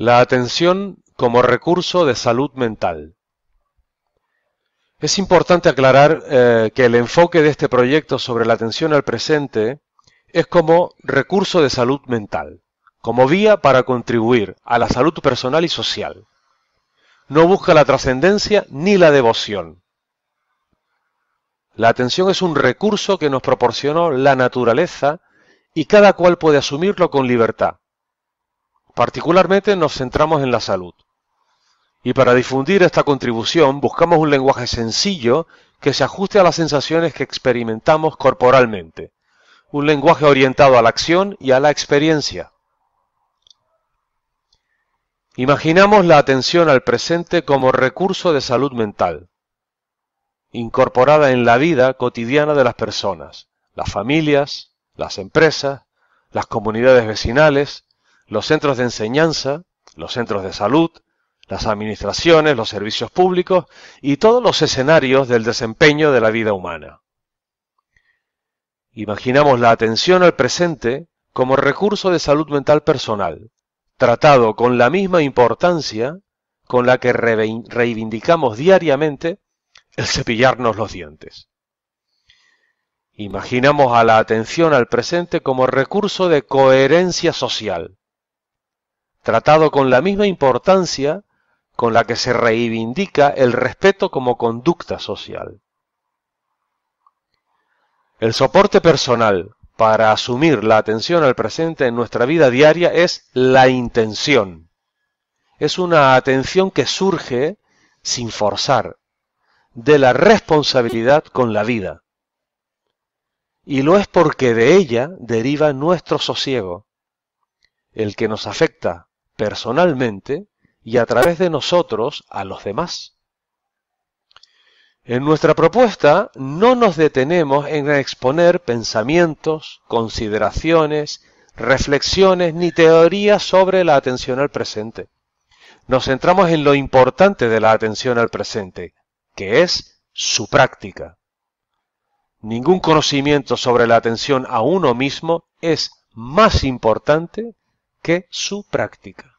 La atención como recurso de salud mental. Es importante aclarar eh, que el enfoque de este proyecto sobre la atención al presente es como recurso de salud mental, como vía para contribuir a la salud personal y social. No busca la trascendencia ni la devoción. La atención es un recurso que nos proporcionó la naturaleza y cada cual puede asumirlo con libertad. Particularmente nos centramos en la salud. Y para difundir esta contribución buscamos un lenguaje sencillo que se ajuste a las sensaciones que experimentamos corporalmente. Un lenguaje orientado a la acción y a la experiencia. Imaginamos la atención al presente como recurso de salud mental, incorporada en la vida cotidiana de las personas, las familias, las empresas, las comunidades vecinales, los centros de enseñanza, los centros de salud, las administraciones, los servicios públicos y todos los escenarios del desempeño de la vida humana. Imaginamos la atención al presente como recurso de salud mental personal, tratado con la misma importancia con la que reivindicamos diariamente el cepillarnos los dientes. Imaginamos a la atención al presente como recurso de coherencia social, tratado con la misma importancia con la que se reivindica el respeto como conducta social. El soporte personal para asumir la atención al presente en nuestra vida diaria es la intención. Es una atención que surge sin forzar de la responsabilidad con la vida. Y lo es porque de ella deriva nuestro sosiego, el que nos afecta personalmente y a través de nosotros a los demás. En nuestra propuesta no nos detenemos en exponer pensamientos, consideraciones, reflexiones ni teorías sobre la atención al presente. Nos centramos en lo importante de la atención al presente, que es su práctica. Ningún conocimiento sobre la atención a uno mismo es más importante que su práctica.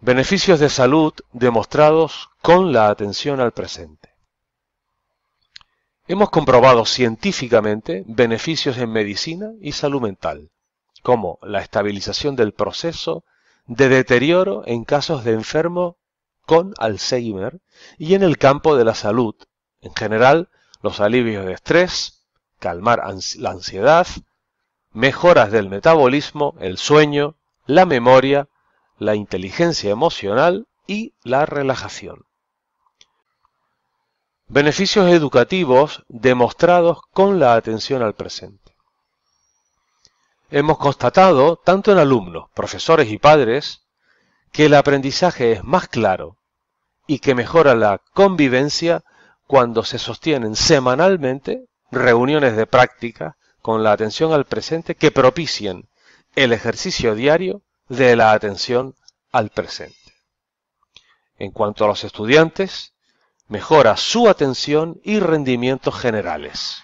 Beneficios de salud demostrados con la atención al presente. Hemos comprobado científicamente beneficios en medicina y salud mental, como la estabilización del proceso de deterioro en casos de enfermo con Alzheimer y en el campo de la salud, en general, los alivios de estrés, calmar la ansiedad, mejoras del metabolismo, el sueño, la memoria, la inteligencia emocional y la relajación. Beneficios educativos demostrados con la atención al presente. Hemos constatado, tanto en alumnos, profesores y padres, que el aprendizaje es más claro y que mejora la convivencia cuando se sostienen semanalmente reuniones de práctica con la atención al presente que propicien el ejercicio diario de la atención al presente. En cuanto a los estudiantes, mejora su atención y rendimientos generales.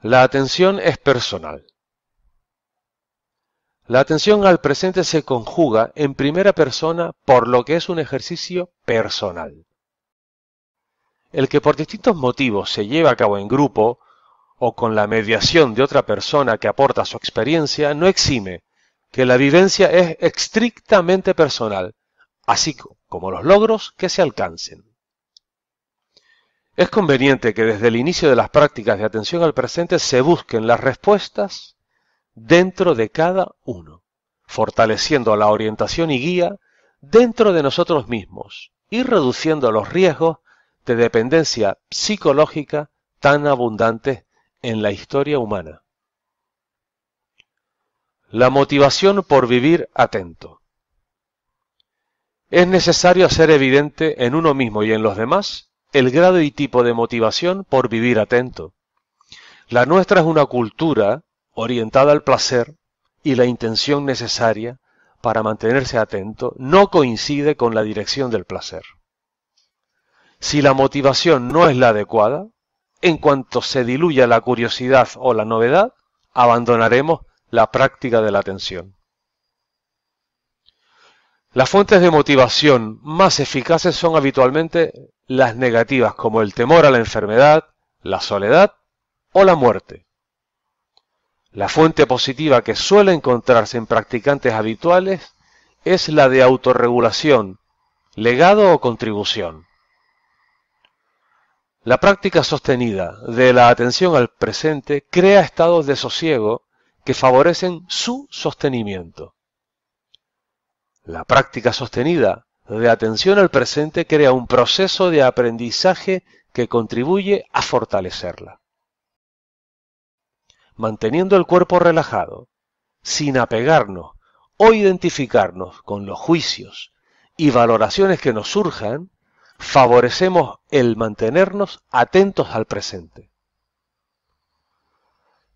La atención es personal. La atención al presente se conjuga en primera persona por lo que es un ejercicio personal el que por distintos motivos se lleva a cabo en grupo o con la mediación de otra persona que aporta su experiencia, no exime que la vivencia es estrictamente personal, así como los logros que se alcancen. Es conveniente que desde el inicio de las prácticas de atención al presente se busquen las respuestas dentro de cada uno, fortaleciendo la orientación y guía dentro de nosotros mismos y reduciendo los riesgos de dependencia psicológica tan abundante en la historia humana. La motivación por vivir atento. Es necesario hacer evidente en uno mismo y en los demás el grado y tipo de motivación por vivir atento. La nuestra es una cultura orientada al placer y la intención necesaria para mantenerse atento no coincide con la dirección del placer. Si la motivación no es la adecuada, en cuanto se diluya la curiosidad o la novedad, abandonaremos la práctica de la atención. Las fuentes de motivación más eficaces son habitualmente las negativas, como el temor a la enfermedad, la soledad o la muerte. La fuente positiva que suele encontrarse en practicantes habituales es la de autorregulación, legado o contribución. La práctica sostenida de la atención al presente crea estados de sosiego que favorecen su sostenimiento. La práctica sostenida de atención al presente crea un proceso de aprendizaje que contribuye a fortalecerla. Manteniendo el cuerpo relajado, sin apegarnos o identificarnos con los juicios y valoraciones que nos surjan, favorecemos el mantenernos atentos al presente.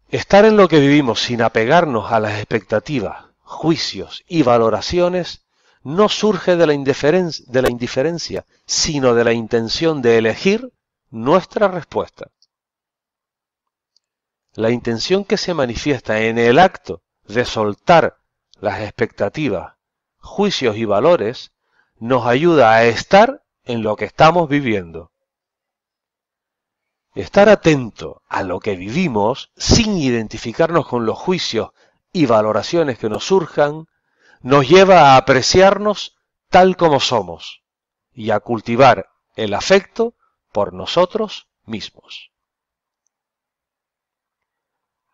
Estar en lo que vivimos sin apegarnos a las expectativas, juicios y valoraciones no surge de la, indiferencia, sino de la intención de elegir nuestra respuesta. La intención que se manifiesta en el acto de soltar las expectativas, juicios y valores nos ayuda a estar en lo que estamos viviendo. Estar atento a lo que vivimos sin identificarnos con los juicios y valoraciones que nos surjan nos lleva a apreciarnos tal como somos y a cultivar el afecto por nosotros mismos.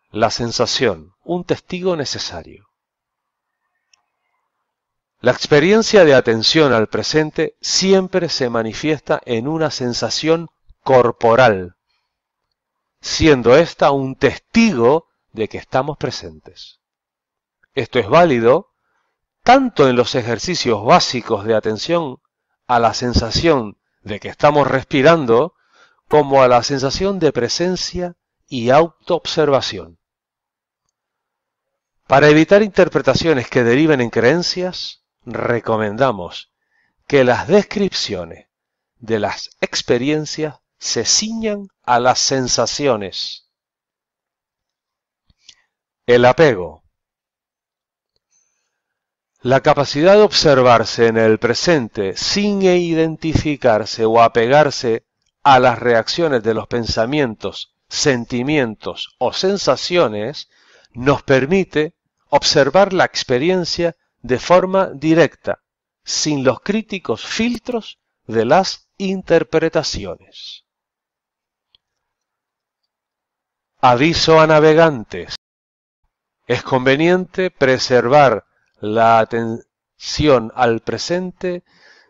La sensación, un testigo necesario. La experiencia de atención al presente siempre se manifiesta en una sensación corporal, siendo ésta un testigo de que estamos presentes. Esto es válido tanto en los ejercicios básicos de atención a la sensación de que estamos respirando como a la sensación de presencia y autoobservación. Para evitar interpretaciones que deriven en creencias, recomendamos que las descripciones de las experiencias se ciñan a las sensaciones. El apego. La capacidad de observarse en el presente sin identificarse o apegarse a las reacciones de los pensamientos, sentimientos o sensaciones nos permite observar la experiencia de forma directa, sin los críticos filtros de las interpretaciones. Aviso a navegantes. Es conveniente preservar la atención al presente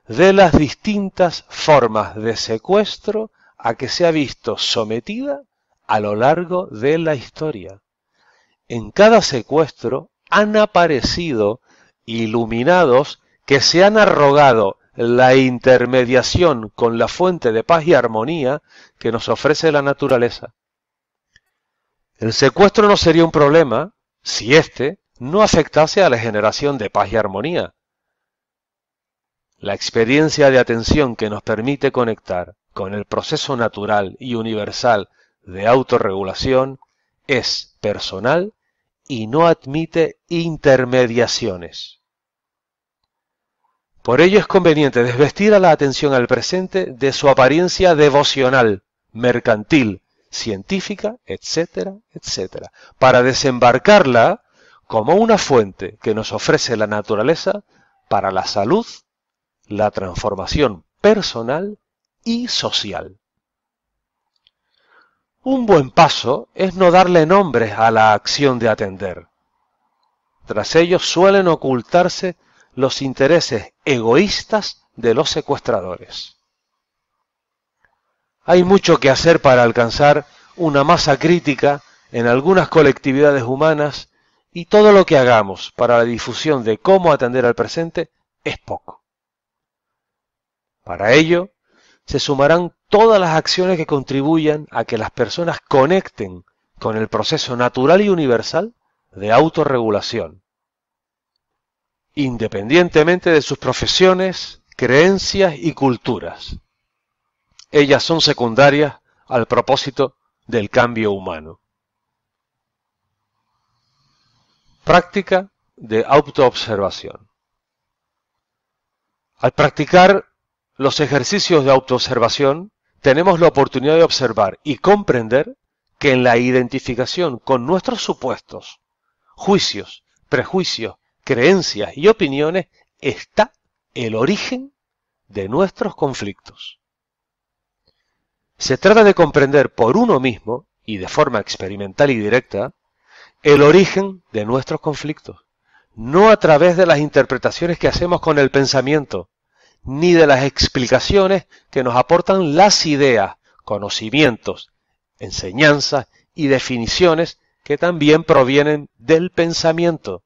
de las distintas formas de secuestro a que se ha visto sometida a lo largo de la historia. En cada secuestro han aparecido iluminados que se han arrogado la intermediación con la fuente de paz y armonía que nos ofrece la naturaleza. El secuestro no sería un problema si éste no afectase a la generación de paz y armonía. La experiencia de atención que nos permite conectar con el proceso natural y universal de autorregulación es personal y no admite intermediaciones. Por ello es conveniente desvestir a la atención al presente de su apariencia devocional, mercantil, científica, etcétera, etcétera, para desembarcarla como una fuente que nos ofrece la naturaleza para la salud, la transformación personal y social. Un buen paso es no darle nombres a la acción de atender. Tras ellos suelen ocultarse los intereses egoístas de los secuestradores. Hay mucho que hacer para alcanzar una masa crítica en algunas colectividades humanas y todo lo que hagamos para la difusión de cómo atender al presente es poco. Para ello, se sumarán todas las acciones que contribuyan a que las personas conecten con el proceso natural y universal de autorregulación independientemente de sus profesiones, creencias y culturas. Ellas son secundarias al propósito del cambio humano. Práctica de autoobservación. Al practicar los ejercicios de autoobservación, tenemos la oportunidad de observar y comprender que en la identificación con nuestros supuestos, juicios, prejuicios creencias y opiniones está el origen de nuestros conflictos. Se trata de comprender por uno mismo, y de forma experimental y directa, el origen de nuestros conflictos, no a través de las interpretaciones que hacemos con el pensamiento, ni de las explicaciones que nos aportan las ideas, conocimientos, enseñanzas y definiciones que también provienen del pensamiento,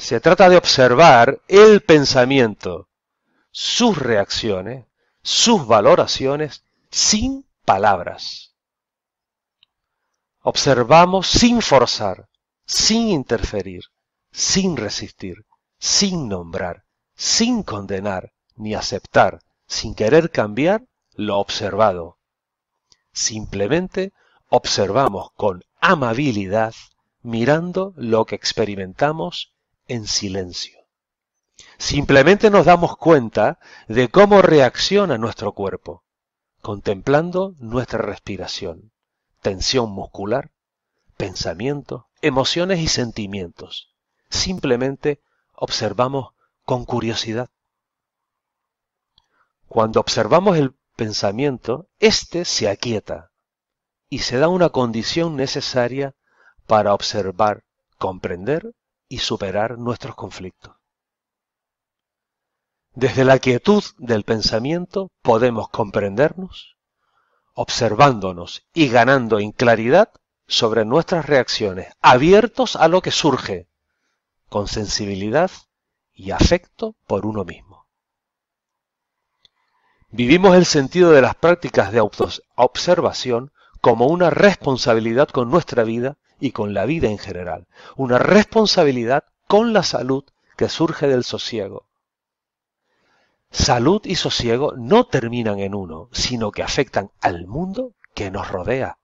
se trata de observar el pensamiento, sus reacciones, sus valoraciones sin palabras. Observamos sin forzar, sin interferir, sin resistir, sin nombrar, sin condenar ni aceptar, sin querer cambiar lo observado. Simplemente observamos con amabilidad mirando lo que experimentamos en silencio. Simplemente nos damos cuenta de cómo reacciona nuestro cuerpo, contemplando nuestra respiración, tensión muscular, pensamientos, emociones y sentimientos. Simplemente observamos con curiosidad. Cuando observamos el pensamiento, éste se aquieta y se da una condición necesaria para observar, comprender y superar nuestros conflictos. Desde la quietud del pensamiento podemos comprendernos, observándonos y ganando en claridad sobre nuestras reacciones, abiertos a lo que surge, con sensibilidad y afecto por uno mismo. Vivimos el sentido de las prácticas de observación como una responsabilidad con nuestra vida y con la vida en general, una responsabilidad con la salud que surge del sosiego. Salud y sosiego no terminan en uno, sino que afectan al mundo que nos rodea,